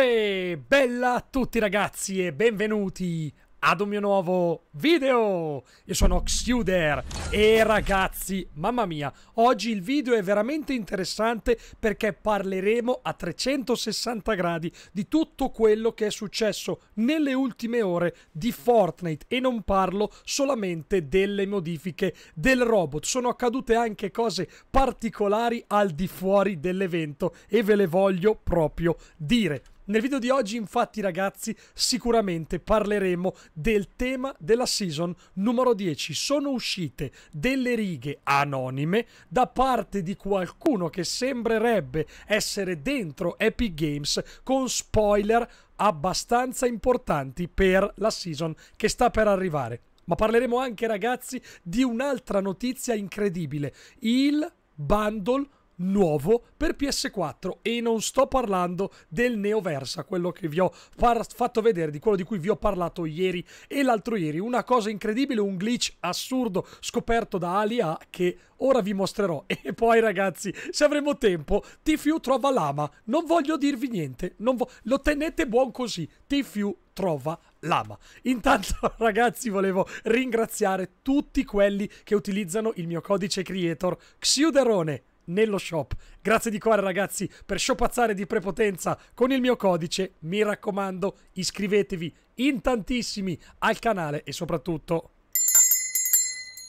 E bella a tutti ragazzi e benvenuti ad un mio nuovo video! Io sono Xuder e ragazzi, mamma mia, oggi il video è veramente interessante perché parleremo a 360 gradi di tutto quello che è successo nelle ultime ore di Fortnite e non parlo solamente delle modifiche del robot, sono accadute anche cose particolari al di fuori dell'evento e ve le voglio proprio dire. Nel video di oggi infatti ragazzi sicuramente parleremo del tema della season numero 10. Sono uscite delle righe anonime da parte di qualcuno che sembrerebbe essere dentro Epic Games con spoiler abbastanza importanti per la season che sta per arrivare. Ma parleremo anche ragazzi di un'altra notizia incredibile, il bundle nuovo per PS4 e non sto parlando del Neoversa, quello che vi ho fatto vedere, di quello di cui vi ho parlato ieri e l'altro ieri. Una cosa incredibile, un glitch assurdo scoperto da Alia che ora vi mostrerò. E poi ragazzi, se avremo tempo, Tfue trova lama. Non voglio dirvi niente, lo tenete buon così. Tfue trova lama. Intanto ragazzi volevo ringraziare tutti quelli che utilizzano il mio codice creator Xiuderone nello shop. Grazie di cuore ragazzi per sciopazzare di prepotenza con il mio codice. Mi raccomando, iscrivetevi in tantissimi al canale e soprattutto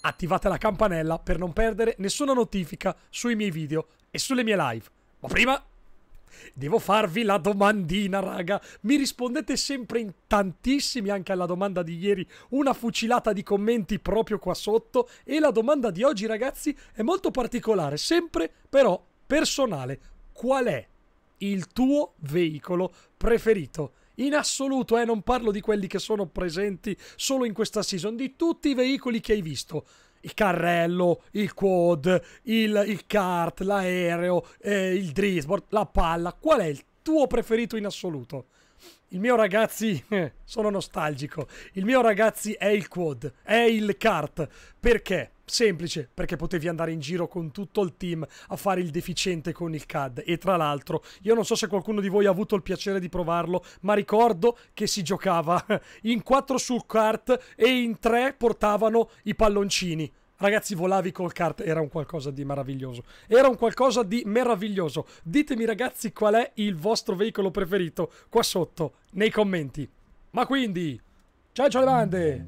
attivate la campanella per non perdere nessuna notifica sui miei video e sulle mie live. Ma prima Devo farvi la domandina, raga. Mi rispondete sempre in tantissimi, anche alla domanda di ieri, una fucilata di commenti proprio qua sotto. E la domanda di oggi, ragazzi, è molto particolare, sempre però personale. Qual è il tuo veicolo preferito? In assoluto, eh, non parlo di quelli che sono presenti solo in questa season, di tutti i veicoli che hai visto il carrello, il quad, il, il kart, l'aereo, eh, il drizzboard, la palla. Qual è il tuo preferito in assoluto? Il mio ragazzi, eh, sono nostalgico, il mio ragazzi è il quad, è il kart. Perché? Semplice, perché potevi andare in giro con tutto il team a fare il deficiente con il CAD. E tra l'altro, io non so se qualcuno di voi ha avuto il piacere di provarlo, ma ricordo che si giocava in 4 sul kart e in 3 portavano i palloncini. Ragazzi, volavi col kart, era un qualcosa di meraviglioso. Era un qualcosa di meraviglioso. Ditemi ragazzi qual è il vostro veicolo preferito qua sotto nei commenti. Ma quindi, ciao ciao le bande!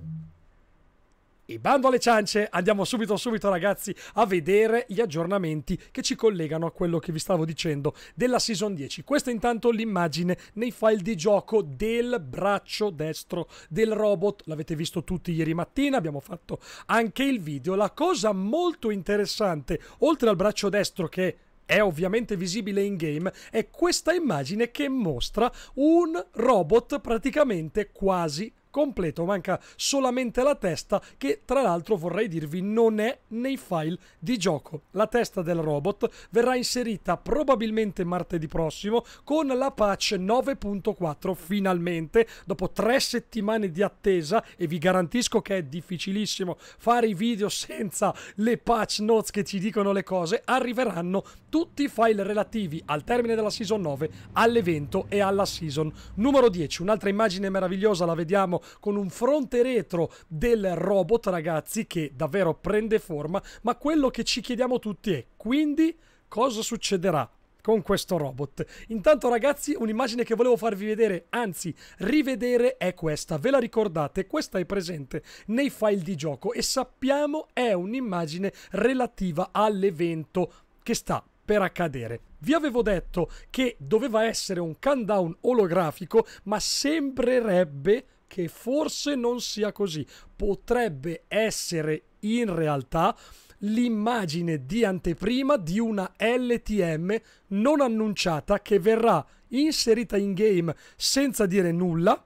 E bando alle ciance, andiamo subito subito ragazzi a vedere gli aggiornamenti che ci collegano a quello che vi stavo dicendo della Season 10. Questa è intanto l'immagine nei file di gioco del braccio destro del robot, l'avete visto tutti ieri mattina, abbiamo fatto anche il video. La cosa molto interessante, oltre al braccio destro che è ovviamente visibile in game, è questa immagine che mostra un robot praticamente quasi completo, manca solamente la testa che tra l'altro vorrei dirvi non è nei file di gioco. La testa del robot verrà inserita probabilmente martedì prossimo con la patch 9.4 finalmente dopo tre settimane di attesa e vi garantisco che è difficilissimo fare i video senza le patch notes che ci dicono le cose, arriveranno tutti i file relativi al termine della season 9, all'evento e alla season numero 10. Un'altra immagine meravigliosa la vediamo con un fronte retro del robot, ragazzi, che davvero prende forma, ma quello che ci chiediamo tutti è quindi cosa succederà? con questo robot. Intanto ragazzi, un'immagine che volevo farvi vedere, anzi rivedere, è questa. Ve la ricordate? Questa è presente nei file di gioco e sappiamo è un'immagine relativa all'evento che sta per accadere. Vi avevo detto che doveva essere un countdown olografico, ma sembrerebbe che forse non sia così. Potrebbe essere in realtà l'immagine di anteprima di una LTM non annunciata che verrà inserita in game senza dire nulla,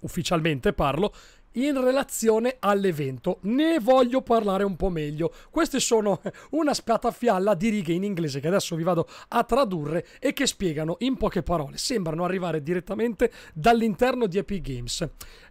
ufficialmente parlo, in relazione all'evento. Ne voglio parlare un po' meglio. Queste sono una spatafialla di righe in inglese che adesso vi vado a tradurre e che spiegano in poche parole. Sembrano arrivare direttamente dall'interno di Epic Games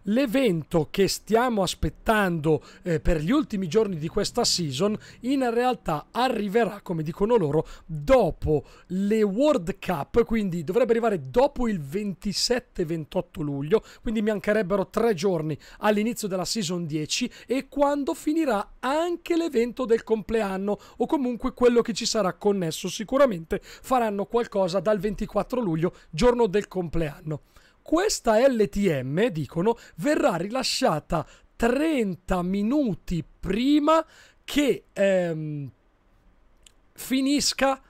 l'evento che stiamo aspettando eh, per gli ultimi giorni di questa season in realtà arriverà, come dicono loro, dopo le World Cup, quindi dovrebbe arrivare dopo il 27-28 luglio, quindi mancherebbero tre giorni all'inizio della season 10 e quando finirà anche l'evento del compleanno o comunque quello che ci sarà connesso sicuramente faranno qualcosa dal 24 luglio, giorno del compleanno. Questa LTM, dicono, verrà rilasciata 30 minuti prima che ehm, finisca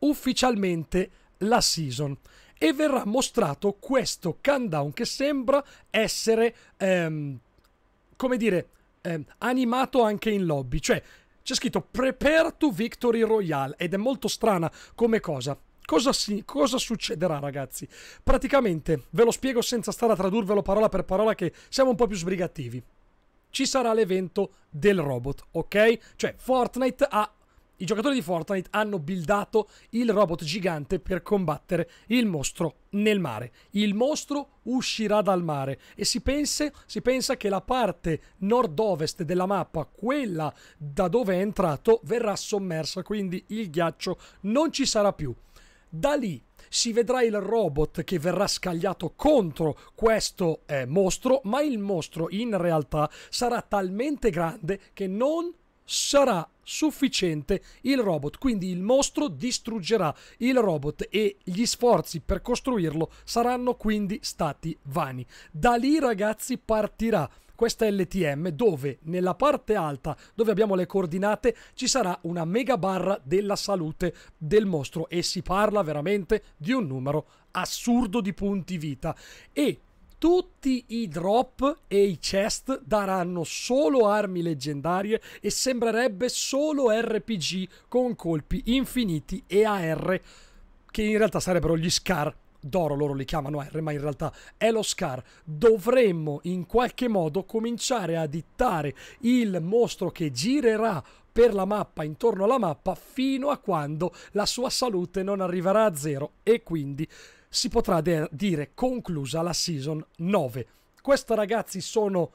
ufficialmente la season e verrà mostrato questo countdown che sembra essere, ehm, come dire, ehm, animato anche in lobby. Cioè, c'è scritto Prepare to Victory Royale ed è molto strana come cosa cosa, si, cosa succederà, ragazzi? Praticamente ve lo spiego senza stare a tradurvelo parola per parola, che siamo un po' più sbrigativi. Ci sarà l'evento del robot, ok? Cioè, Fortnite ha i giocatori di Fortnite hanno buildato il robot gigante per combattere il mostro nel mare. Il mostro uscirà dal mare e si, pense, si pensa che la parte nord-ovest della mappa, quella da dove è entrato, verrà sommersa, quindi il ghiaccio non ci sarà più. Da lì si vedrà il robot che verrà scagliato contro questo eh, mostro, ma il mostro in realtà sarà talmente grande che non sarà sufficiente il robot, quindi il mostro distruggerà il robot e gli sforzi per costruirlo saranno quindi stati vani. Da lì ragazzi partirà questa LTM dove nella parte alta dove abbiamo le coordinate ci sarà una mega barra della salute del mostro e si parla veramente di un numero assurdo di punti vita e tutti i drop e i chest daranno solo armi leggendarie e sembrerebbe solo RPG con colpi infiniti e AR che in realtà sarebbero gli SCAR d'oro loro li chiamano R, ma in realtà è lo Scar, dovremmo in qualche modo cominciare a dittare il mostro che girerà per la mappa, intorno alla mappa, fino a quando la sua salute non arriverà a zero e quindi si potrà dire conclusa la season 9. Queste ragazzi sono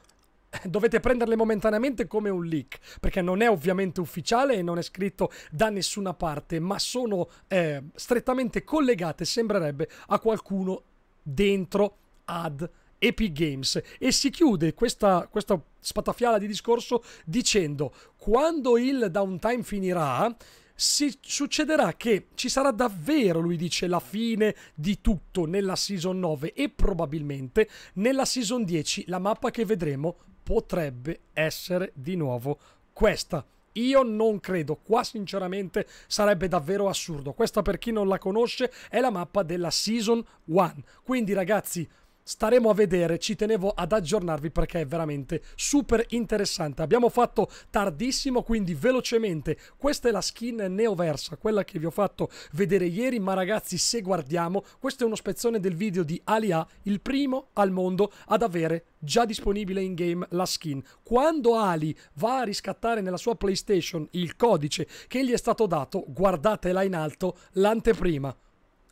dovete prenderle momentaneamente come un leak, perché non è ovviamente ufficiale e non è scritto da nessuna parte, ma sono eh, strettamente collegate, sembrerebbe, a qualcuno dentro ad Epic Games. E si chiude questa, questa spatafiala di discorso dicendo quando il downtime finirà si succederà che ci sarà davvero, lui dice, la fine di tutto nella season 9 e probabilmente nella season 10 la mappa che vedremo potrebbe essere di nuovo questa. Io non credo, qua sinceramente sarebbe davvero assurdo. Questa per chi non la conosce è la mappa della Season 1. Quindi ragazzi, staremo a vedere, ci tenevo ad aggiornarvi perché è veramente super interessante. Abbiamo fatto tardissimo, quindi velocemente, questa è la skin neoversa, quella che vi ho fatto vedere ieri, ma ragazzi se guardiamo, questo è uno spezzone del video di Alia, il primo al mondo ad avere già disponibile in game la skin. Quando Ali va a riscattare nella sua PlayStation il codice che gli è stato dato, guardatela in alto l'anteprima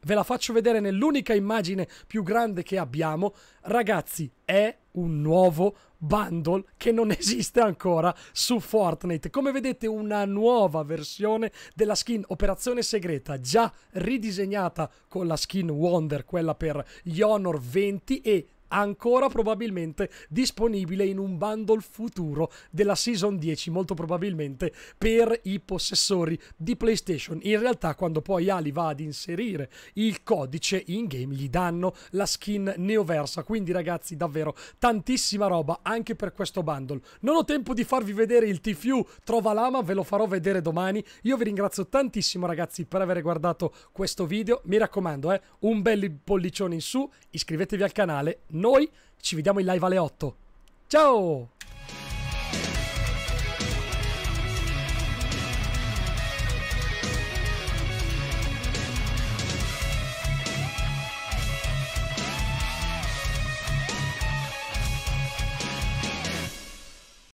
Ve la faccio vedere nell'unica immagine più grande che abbiamo. Ragazzi, è un nuovo bundle che non esiste ancora su Fortnite. Come vedete una nuova versione della skin Operazione Segreta già ridisegnata con la skin Wonder, quella per gli Honor 20 e ancora probabilmente disponibile in un bundle futuro della Season 10, molto probabilmente per i possessori di PlayStation. In realtà quando poi Ali va ad inserire il codice in game gli danno la skin neoversa, quindi ragazzi davvero tantissima roba anche per questo bundle. Non ho tempo di farvi vedere il TFU Trova Lama, ve lo farò vedere domani. Io vi ringrazio tantissimo ragazzi per aver guardato questo video, mi raccomando eh, un bel pollicione in su, iscrivetevi al canale, noi ci vediamo in live alle 8. Ciao!